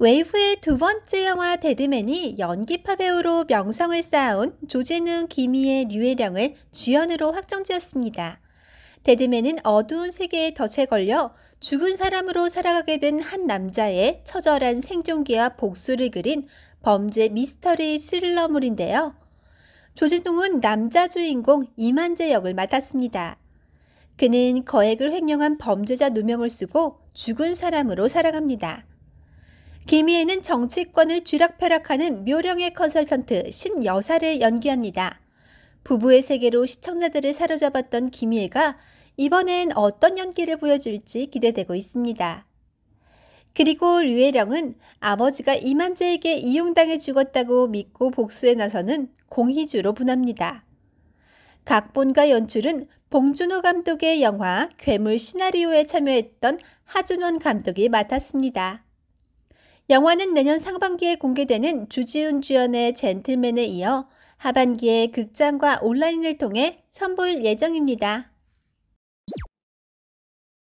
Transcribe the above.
웨이브의 두 번째 영화 데드맨이 연기파 배우로 명성을 쌓아온 조진웅 김희의 류혜령을 주연으로 확정지었습니다. 데드맨은 어두운 세계에 덫에 걸려 죽은 사람으로 살아가게 된 한 남자의 처절한 생존기와 복수를 그린 범죄 미스터리 스릴러물인데요. 조진웅은 남자 주인공 이만재 역을 맡았습니다. 그는 거액을 횡령한 범죄자 누명을 쓰고 죽은 사람으로 살아갑니다. 김희애는 정치권을 쥐락펴락하는 묘령의 컨설턴트 신여사를 연기합니다. 부부의 세계로 시청자들을 사로잡았던 김희애가 이번엔 어떤 연기를 보여줄지 기대되고 있습니다. 그리고 류혜령은 아버지가 이만재에게 이용당해 죽었다고 믿고 복수에 나서는 공희주로 분합니다. 각본과 연출은 봉준호 감독의 영화 괴물 시나리오에 참여했던 하준원 감독이 맡았습니다. 영화는 내년 상반기에 공개되는 주지훈 주연의 젠틀맨에 이어 하반기에 극장과 온라인을 통해 선보일 예정입니다.